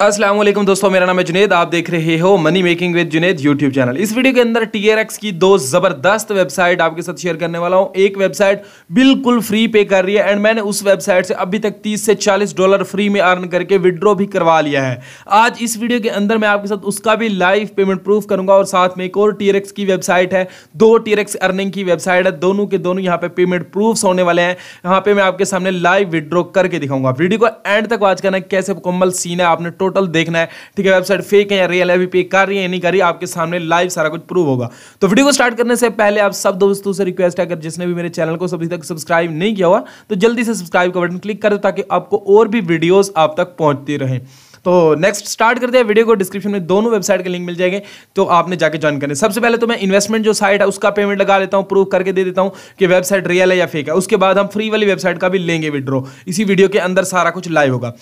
असलम दोस्तों मेरा नाम है जुनेद आप देख रहे हो money making with Junaid YouTube channel इस वीडियो के अंदर टीआरएक्स की दो ज़बरदस्त वेबसाइट आपके साथ शेयर करने वाला हूँ एक वेबसाइट बिल्कुल फ्री पे कर रही है एंड मैंने उस वेबसाइट से अभी तक 30 से 40 डॉलर फ्री में अर्न करके विड्रॉ भी करवा लिया है आज इस वीडियो के अंदर मैं आपके साथ उसका भी लाइव पेमेंट प्रूफ करूंगा और साथ में एक और टीआरएक्स की वेबसाइट है दो एक्स अर्निंग की वेबसाइट है दोनों के दोनों यहाँ पे पेमेंट प्रूफ होने वाले हैं यहाँ पे मैं आपके सामने लाइव विड्रॉ करके दिखाऊंगा वीडियो को एंड तक वॉच करना कैसे मुकम्मल सीन है आपने टोटल टोटल देखना है ठीक है वेबसाइट फेक है या रियल है अभी पे कर रही है नहीं कर रही आपके सामने लाइव सारा कुछ प्रूव होगा तो वीडियो को स्टार्ट करने से पहले आप सब दोस्तों से रिक्वेस्ट है अगर जिसने भी मेरे चैनल को अभी तक सब्सक्राइब नहीं किया हुआ तो जल्दी से सब्सक्राइब का बटन क्लिक कर दो ताकि आपको और भी वीडियोज आप तक पहुंचती रहे तो नेक्स्ट स्टार्ट करते हैं वीडियो को डिस्क्रिप्शन में दोनों वेबसाइट के लिंक मिल जाएंगे तो आपने जाके ज्वाइन करने सबसे पहले तो मैं इन्वेस्टमेंट जो साइट है उसका पेमेंट लगा लेता हूं प्रूव करके दे देता हूं कि वेबसाइट रियल है या फेक है उसके बाद हम फ्री वाली वेबसाइट का भी लेंगे विड्रो इसी वीडियो के अंदर सारा कुछ लाइव होगा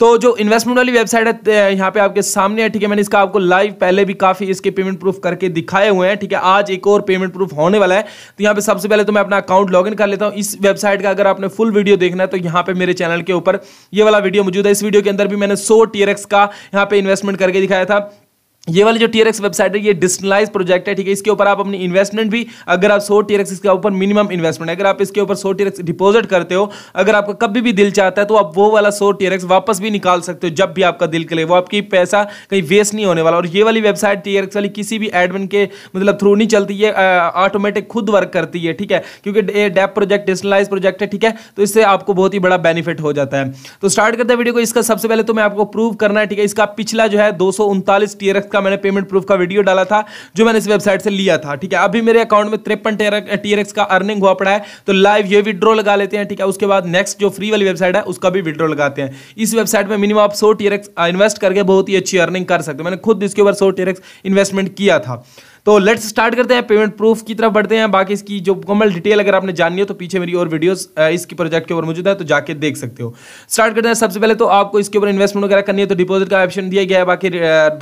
तो जो इन्वेस्टमेंट वाली वेबसाइट है यहाँ पे आपके सामने है ठीक है मैंने इसका आपको लाइव पहले भी काफी इसके पेमेंट प्रूफ करके दिखाए हुए हैं ठीक है आज एक और पेमेंट प्रूफ होने वाला है तो यहाँ पे सबसे पहले तो मैं अपना अकाउंट लॉग कर लेता हूँ इस वेबसाइट का अगर आपने फुल वीडियो देखना है तो यहाँ पे मेरे चैनल के ऊपर ये वाला वीडियो मौजूद है इस वीडियो के अंदर भी मैंने सो टीएरएक्स का यहाँ पे इन्वेस्टमेंट करके दिखाया था ये वाली जो टीआरएक्स वेबसाइट है ये डिस्टलाइज प्रोजेक्ट है ठीक है इसके ऊपर आप अपनी इन्वेस्टमेंट भी अगर आप सो टीआरएक्स इसके ऊपर मिनिमम इन्वेस्टमेंट अगर आप इसके ऊपर सो टीआरएक्स डिपॉजिट करते हो अगर आपका कभी भी दिल चाहता है तो आप वो वाला सो टीआरएक्स वापस भी निकाल सकते हो जब भी आपका दिल करे वो आपकी पैसा कहीं वेस्ट नहीं होने वाला और ये वाली वेबसाइट टीआरएक्स वाली किसी भी एडमिन के मतलब थ्रू नहीं चलती है ऑटोमेटिक खुद वर्क करती है ठीक है क्योंकि डेप प्रोजेक्ट डिस्टलाइज प्रोजेक्ट है ठीक है तो इससे आपको बहुत ही बड़ा बेनिफिट हो जाता है तो स्टार्ट करते हैं वीडियो को इसका सबसे पहले तो मैं आपको प्रूव करना है ठीक है इसका पिछला जो है दो सौ प्रोडक्ट का मैंने पेमेंट प्रूफ का वीडियो डाला था जो मैंने इस वेबसाइट से लिया था ठीक है अभी मेरे अकाउंट में त्रेपन टीएरएक्स का अर्निंग हुआ पड़ा है तो लाइव ये विड्रॉ लगा लेते हैं ठीक है उसके बाद नेक्स्ट जो फ्री वाली वेबसाइट है उसका भी विड्रॉ लगाते हैं इस वेबसाइट में मिनिमम आप सौ टीएरएक्स इन्वेस्ट करके बहुत ही अच्छी अर्निंग कर सकते हैं मैंने खुद इसके ऊपर सौ टीएरएक्स इन्वेस्टमेंट किया था तो लेट्स स्टार्ट करते हैं पेमेंट प्रूफ की तरफ बढ़ते हैं बाकी इसकी जो मुकम्मल डिटेल अगर आपने जाननी हो तो पीछे मेरी और वीडियोस इसकी प्रोजेक्ट के ऊपर मौजूद है तो जाके देख सकते हो स्टार्ट करते हैं सबसे पहले तो आपको इसके ऊपर इन्वेस्टमेंट वगैरह करनी है तो डिपोजिट का ऑप्शन दिया गया है बाकी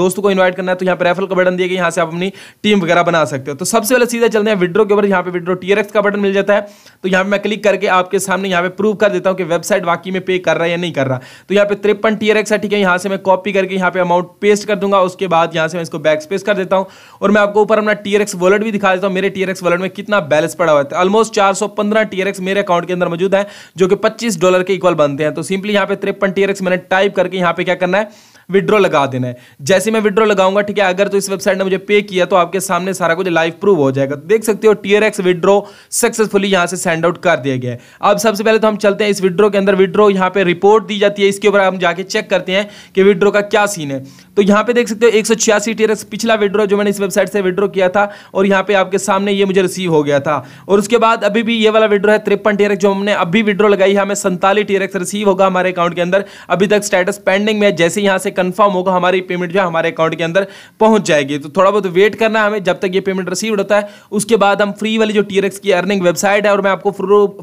दोस्तों को इन्वाइट करना है तो यहाँ पर रेफल का बटन दिया गया यहाँ से आप अपनी टीम वगैरह बना सकते हो तो सबसे पहले सीधा चलते हैं विड्रो के ऊपर यहाँ पे विड्रो टीआरएक्स का बटन मिल जाता है तो यहाँ पर मैं क्लिक करके आपके सामने यहाँ पे प्रूव कर देता हूँ कि वेबसाइट वाकई में पे कर रहा है या नहीं कर रहा तो यहाँ पे तिरपन टीआरएक्स है ठीक है यहाँ से मैं कॉपी करके यहाँ पे अमाउंट पेस्ट कर दूंगा उसके बाद यहाँ से मैं इसको बैक स्पेस कर देता हूँ और मैं आपको ऊपर अपना टीआरएक्स वॉलेट भी दिखा देता हूं मेरे टीआरएक्स वॉलेट में कितना बैलेंस पड़ा हुआ है ऑलमोस्ट चार सौ पंद्रह टीआरएक्स मेरे अकाउंट के अंदर मौजूद है जो कि पच्चीस डॉलर के इक्वल बनते हैं तो सिंपली यहां पे तिरपन टीआरएक्स मैंने टाइप करके यहां पे क्या करना है विड्रॉ लगा देना है जैसे मैं विड्रॉ लगाऊंगा ठीक है अगर तो इस वेबसाइट ने मुझे पे किया तो आपके सामने सारा कुछ लाइव प्रूव हो जाएगा देख सकते हो टीयर एक्स विड्रो सक्सेसफुली यहाँ से सेंड आउट कर दिया गया है अब सबसे पहले तो हम चलते हैं इस विड्रो के अंदर विड्रो यहाँ पे रिपोर्ट दी जाती है इसके ऊपर हम जाके चेक करते हैं कि विड्रो का क्या सीन है तो यहाँ पे देख सकते हो एक सौ छियासी पिछला विड्रो जो मैंने इस वेबसाइट से विड्रो किया था और यहाँ पे आपके सामने ये मुझे रिसीव हो गया था और उसके बाद अभी भी ये वाला विड्रो है तिरपन टीयर जो हमने अभी विड्रो लगाई है हमें संताली टीयर रिसीव होगा हमारे अकाउंट के अंदर अभी तक स्टेटस पेंडिंग में जैसे यहाँ से कंफर्म होगा हमारी पेमेंट जो है हमारे अकाउंट के अंदर पहुंच जाएगी तो थोड़ा बहुत वेट करना है हमें जब तक ये पेमेंट रिसीव होता है उसके बाद हम फ्री वाली जो टीआरएक्स की अर्निंग वेबसाइट है और मैं आपको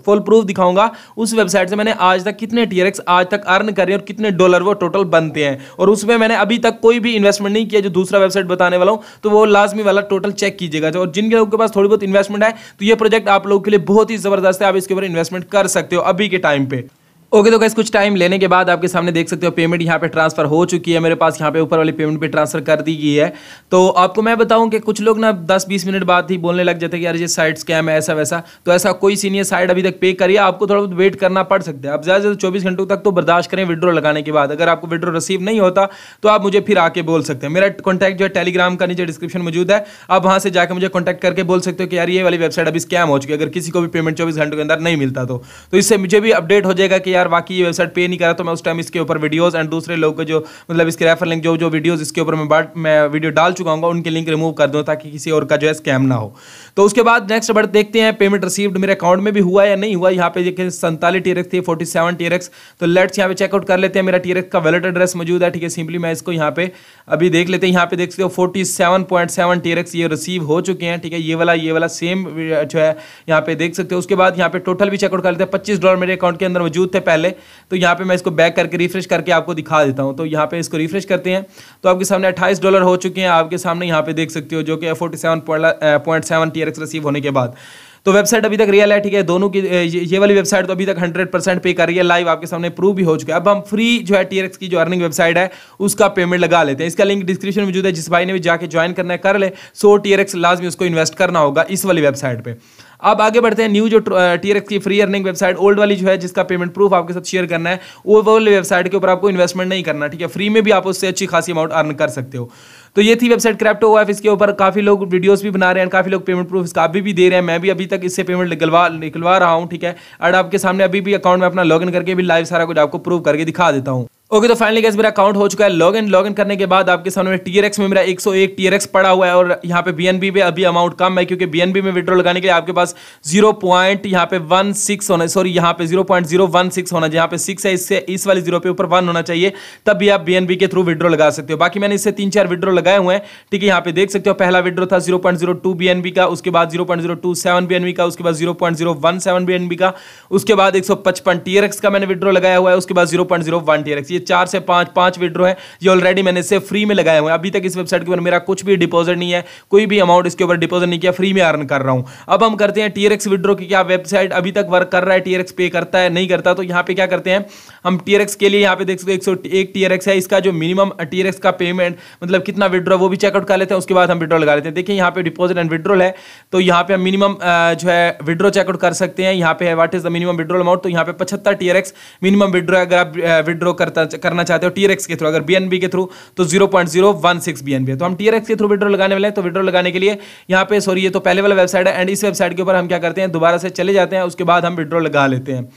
फुल प्रूफ दिखाऊंगा उस वेबसाइट से मैंने आज तक कितने टीआरएक्स आज तक अर्न करे और कितने डॉलर वो टोटल बनते हैं और उसमें मैंने अभी तक कोई भी इन्वेस्टमेंट नहीं किया जो दूसरा वेबसाइट बताने वाला हूँ तो वो लाजमी वाला टोटल चेक कीजिएगा और जिन लोगों के पास थोड़ी बहुत इन्वेस्टमेंट है तो ये प्रोजेक्ट आप लोगों के लिए बहुत ही जबरदस्त है आप इसके ऊपर इन्वेस्टमेंट कर सकते हो अभी के टाइम पे ओके तो कैसे कुछ टाइम लेने के बाद आपके सामने देख सकते हो पेमेंट यहाँ पे ट्रांसफर हो चुकी है मेरे पास यहाँ पे ऊपर वाली पेमेंट भी ट्रांसफर कर दी गई है तो आपको मैं बताऊँ कि कुछ लोग ना 10-20 मिनट बाद ही बोलने लग जाते हैं कि यार ये साइड स्कैम है ऐसा वैसा तो ऐसा कोई सीनियर साइड अभी तक पे करिए आपको थोड़ा बहुत वेट करना पड़ सकता है आप ज़्यादा से ज़्यादा चौबीस घंटों तक तो बर्दाश्त करें विड्रो लगाने के बाद अगर आपको विड्रो रिसीव नहीं होता तो आप मुझे फिर आके बोल सकते हैं मेरा कॉन्टैक्ट जो है टेलीग्राम का नीचे डिस्क्रिप्शन मौजूद है आप वहाँ से जाकर मुझे कॉन्टैक्ट करके बोल सकते हो कि यार ये वाली वेबसाइट अभी स्कैम हो चुकी है अगर किसी को भी पेमेंट चौबीस घंटों के अंदर नहीं मिलता तो, तो इससे मुझे भी अपडेट हो जाएगा कि यार यार बाकी ये वेबसाइट पे नहीं करा तो मैं उस टाइम इसके ऊपर वीडियोस एंड दूसरे लोग जो मतलब इसके रेफर लिंक जो जो वीडियोस इसके ऊपर मैं बट मैं वीडियो डाल चुका हूँ उनके लिंक रिमूव कर दूँ ताकि किसी और का जो है स्कैम ना हो तो उसके बाद नेक्स्ट बट देखते हैं पेमेंट रिसीव्ड मेरे अकाउंट में भी हुआ या नहीं हुआ यहाँ पे देखिए सैंतालीस टी थी फोर्टी सेवन तो लेट्स यहाँ पे चेकआउट कर लेते हैं मेरा टी का वैलेट एड्रेस मौजूद है ठीक है सिंपली मैं इसको यहाँ पे अभी देख लेते हैं यहाँ पे देख सकते हो forty seven point seven TRX ये रिसीव हो चुके हैं ठीक है ये वाला ये वाला सेम जो है यहाँ पे देख सकते हो उसके बाद यहाँ पे टोटल भी चेकआउट कर लेते हैं पच्चीस डॉलर मेरे अकाउंट के अंदर मौजूद थे पहले तो यहाँ पे मैं इसको बैक करके रिफ्रेश करके आपको दिखा देता हूँ तो यहाँ पे इसको रिफ्रेश करते हैं तो आपके सामने अट्ठाईस डॉलर हो चुके हैं आपके सामने यहाँ पे देख सकते हो जो कि forty seven point seven T receive होने के बाद तो वेबसाइट अभी तक रियल है ठीक है दोनों की ये वाली वेबसाइट तो अभी तक 100 परसेंट पे कर रही है लाइव आपके सामने प्रूव भी हो चुका है अब हम फ्री जो है टी की जो अर्निंग वेबसाइट है उसका पेमेंट लगा लेते हैं इसका लिंक डिस्क्रिप्शन में मौजूद है जिस भाई ने भी जाके ज्वाइन करना है कर ले सो टीएरएक्स लाजमी उसको इन्वेस्ट करना होगा इस वाली वेबसाइट पर अब आगे बढ़ते हैं न्यू जो टीएक्स की फ्री अर्निंग वेबसाइट ओल्ड वाली जो है जिसका पेमेंट प्रूफ आपके साथ शेयर करना है वो वाली वेबसाइट के ऊपर आपको इन्वेस्टमेंट नहीं करना ठीक है फ्री में भी आप उससे अच्छी खासी अमाउंट अर्न कर सकते हो तो ये थी वेबसाइट क्रैप्टो वाइफ इसके ऊपर काफ़ी लोग वीडियोस भी बना रहे हैं काफ़ी लोग पेमेंट प्रूफ इसका अभी भी दे रहे हैं मैं भी अभी तक इससे पेमेंट निकलवा निकलवा रहा हूँ ठीक है और आपके सामने अभी भी अकाउंट में अपना लॉगिन करके भी लाइव सारा कुछ आपको प्रूव करके दिखा देता हूँ ओके तो फाइनली गैस मेरा अकाउंट हो चुका है लॉग इन लॉग इन करने के बाद आपके सामने एक्स में मेरा 101 टीआरएक्स पड़ा हुआ है और यहाँ पे बीएनबी में अभी अमाउंट कम है क्योंकि बीएनबी में विड्रॉ लगाने के लिए आपके पास जीरो पॉइंट यहाँ पे वन सिक्स होना सॉरी यहाँ पे zero point zero one six होना जहाँ पे सिक्स है इससे इस वाले जीरो पे ऊपर वन होना चाहिए तब भी आप बीएनबी के थ्रू विड्रॉ लगा सकते हो बाकी मैंने इससे तीन चार विड्रॉ लगाए हुए हैं ठीक है यहाँ पे देख सकते हो पहला विड्रो था zero point zero two BNB का उसके बाद zero point zero two seven BNB का उसके बाद zero point zero one seven BNB का उसके बाद एक सौ पचपन एक्स का मैंने विड्रो लगाया हुआ है उसके बाद zero point zero one TRX ये चार से पांच पांच विड्रो है ये ऑलरेडी मैंने इसे फ्री में लगाए हुए हैं अभी तक इस वेबसाइट के ऊपर मेरा कुछ भी डिपॉजिट नहीं है कोई भी अमाउंट इसके ऊपर डिपॉजिट नहीं किया फ्री में अर्न कर रहा हूं अब हम करते हैं टीएरएक्स विड्रो की क्या वेबसाइट अभी तक वर्क कर रहा है टीएरएक्स पे करता है नहीं करता तो यहाँ पे क्या करते हैं हम टीएरएक्स के लिए यहाँ पे देख सकते एक टीएरएक्स है इसका जो मिनिमम टीएरएक्स का पेमेंट मतलब कितना विड्रो वो भी चेकआउट कर लेते हैं उसके बाद हम विड्रो लगा लेते हैं देखिए यहाँ पे डिपॉजिट एंड विड्रोल है तो यहाँ पे हम मिनिमम जो है विड्रो चेकआउट कर सकते हैं यहाँ पे है what is the minimum withdrawal amount तो यहाँ पे पचहत्तर टीएरएक्स मिनिमम विड्रो अगर आप विड्रो करता करना चाहते हो टीआरएक्स के थ्रू अगर बीएनबी के थ्रू तो zero point zero one six BNB है तो हम टीआरएक्स के थ्रू विड्रॉ लगाने वाले हैं तो विड्रॉ लगाने के लिए यहाँ पे सॉरी ये तो पहले वाला वेबसाइट है एंड इस वेबसाइट के ऊपर हम क्या करते हैं दोबारा से चले जाते हैं उसके बाद हम विड्रॉ लगा लेते हैं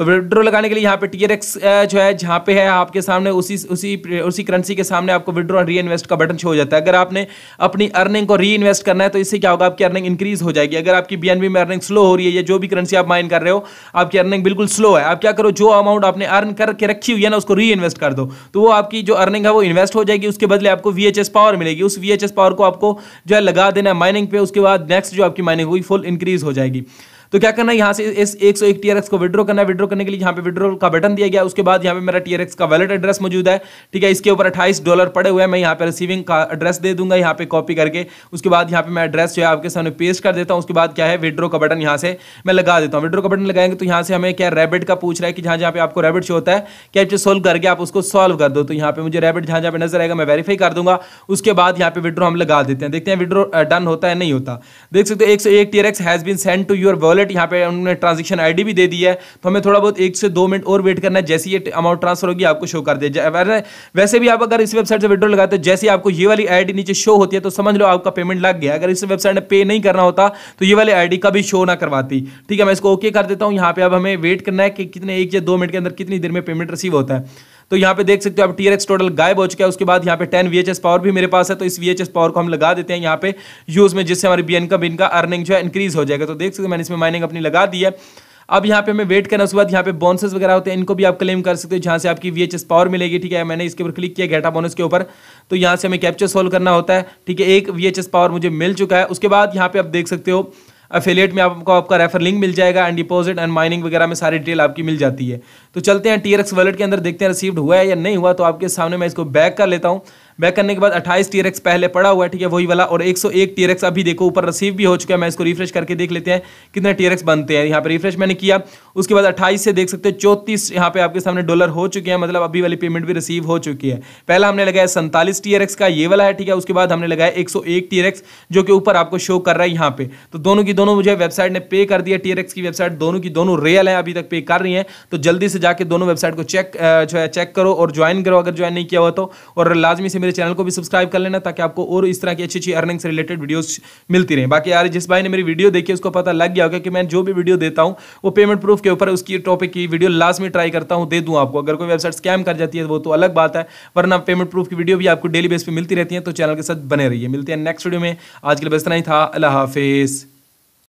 तो विड्रो लगाने के लिए यहाँ पे टी आर एक्स जो है जहाँ पे है आपके सामने उसी उसी उसी करेंसी के सामने आपको विड्रो और री इन्वेस्ट का बटन शो हो जाता है अगर आपने अपनी अर्निंग को री इन्वेस्ट करना है तो इससे क्या होगा आपकी अर्निंग इंक्रीज हो जाएगी अगर आपकी बी में अर्निंग स्लो हो रही है या जो भी करेंसी आप माइन कर रहे हो आपकी अर्निंग बिल्कुल स्लो है आप क्या करो जो अमाउंट आपने अर्न करके रखी हुई है ना उसको री इन्वेस्ट कर दो तो वो आपकी जो अर्निंग है वो इन्वेस्ट हो जाएगी उसके बदले आपको वी पावर मिलेगी उस वी पावर को आपको जो है लगा देना है माइनिंग पे उसके बाद नेक्स्ट जो आपकी माइनिंग होगी फुल इंक्रीज हो जाएगी तो क्या करना है यहाँ से इस एक सौ एक टीआरएक्स को विड्रॉ करना है विड्रो करने के लिए यहाँ पे विड्रो का बटन दिया गया उसके बाद यहाँ पे मेरा टीआरएक्स का वैलेट एड्रेस मौजूद है ठीक है इसके ऊपर अट्ठाईस डॉलर पड़े हुए हैं मैं यहाँ पे रिसीविंग का एड्रेस दे दूंगा यहाँ पे कॉपी करके उसके बाद यहाँ पे मैं एड्रेस जो है आपके सामने पेस्ट कर देता हूँ उसके बाद क्या है विड्रो का बटन यहाँ से मैं लगा देता हूँ विड्रो का बटन लगाएंगे तो यहाँ से हमें क्या रेबिट का पूछ रहा है कि जहाँ जहाँ पे आपको रेबिट शो होता है कैप्चर सोल्व करके आप उसको सॉल्व कर दो तो यहाँ पे मुझे रेबिट जहाँ जहाँ पे नजर आएगा मैं वेरीफाई कर दूंगा उसके बाद यहाँ पे विड्रो हम लगा देते हैं देखते हैं विड्रो डन होता है नहीं होता देख सकते हो एक सौ एक TRX has been send to your wallet wallet यहाँ पे उन्होंने ट्रांजेक्शन आईडी भी दे दी है तो हमें थोड़ा बहुत एक से दो मिनट और वेट करना है जैसे ये अमाउंट ट्रांसफर होगी आपको शो कर दिया वैसे भी आप अगर इस वेबसाइट से विड्रॉ लगाते हैं जैसे आपको ये वाली आई नीचे शो होती है तो समझ लो आपका पेमेंट लग गया अगर इस वेबसाइट ने पे नहीं करना होता तो ये वाली आई कभी शो ना करवाती ठीक है मैं इसको ओके कर देता हूँ यहाँ पे अब हमें वेट करना है कि कितने एक या दो मिनट के अंदर कितनी देर में पेमेंट रिसीव होता है तो यहाँ पे देख सकते हो अब टी टोटल गायब हो चुका है उसके बाद यहाँ पे टेन वी पावर भी मेरे पास है तो इस वी पावर को हम लगा देते हैं यहाँ पे यूज में जिससे हमारी बी इनकम इनका अर्निंग जो है इंक्रीज हो जाएगा तो देख सकते हो मैंने इसमें माइनिंग अपनी लगा दी है अब यहाँ पे हमें वेट करना उसके बाद यहाँ पे बोनसेस वगैरह होते हैं इनको भी आप क्लेम कर सकते हो जहाँ से आपकी वी पावर मिलेगी ठीक है मैंने इसके ऊपर क्लिक किया घेटा बोनस के ऊपर तो यहाँ से हमें कैप्चर सोल्व करना होता है ठीक है एक वी पावर मुझे मिल चुका है उसके बाद यहाँ पे आप देख सकते हो अफिलियट में आपको आपका रेफर लिंक मिल जाएगा एंड डिपॉजिट एंड माइनिंग वगैरह में सारी डिटेल आपकी मिल जाती है तो चलते हैं टी वॉलेट के अंदर देखते हैं रिसीव हुआ है या नहीं हुआ तो आपके सामने मैं इसको बैक कर लेता हूँ बैक करने के बाद अट्ठाईस एक्स पहले पड़ा हुआ है ठीक है वही वाला और एक सौ अभी देखो ऊपर रिसीव भी हो चुका है मैं इसको रिफ्रेश करके देख लेते हैं कितने एक्स बनते हैं यहाँ पर रिफ्रेश मैंने किया उसके बाद अट्ठाईस से देख सकते हैं चौतीस यहाँ पे आपके सामने डॉलर हो चुके हैं मतलब अभी वाली पेमेंट भी रिसीव हो चुकी है पहला हमने लगाया सैंतालीस टी का ये वाला है ठीक है उसके बाद हमने लगाया एक सौ जो कि ऊपर आपको शो कर रहा है यहाँ पे तो दोनों की दोनों मुझे वेबसाइट ने पे कर दिया टी की वेबसाइट दोनों की दोनों रियल है अभी तक पे कर रही है तो जल्दी से जाके दोनों वेबसाइट को चेक जो है चेक करो और ज्वाइन करो अगर ज्वाइन नहीं किया हुआ तो और लाजमी से मेरे मेरे चैनल को भी सब्सक्राइब कर लेना ताकि आपको और इस तरह की अच्छी अच्छी अर्निंग्स रिलेटेड वीडियोस मिलती रहे बाकी यार जिस भाई ने मेरी वीडियो देखी उसको पता लग गया होगा कि मैं जो भी वीडियो देता हूँ वो पेमेंट प्रूफ के ऊपर उसकी टॉपिक की वीडियो लास्ट में ट्राई करता हूँ दे दूँ आपको अगर कोई वेबसाइट स्कैम कर जाती है वो तो अलग बात है वरना पेमेंट प्रूफ की वीडियो भी आपको डेली बेस पर मिलती रहती है तो चैनल के साथ बने रहिए मिलते हैं नेक्स्ट वीडियो में आज के लिए बस इतना ही था अल्लाह हाफिज़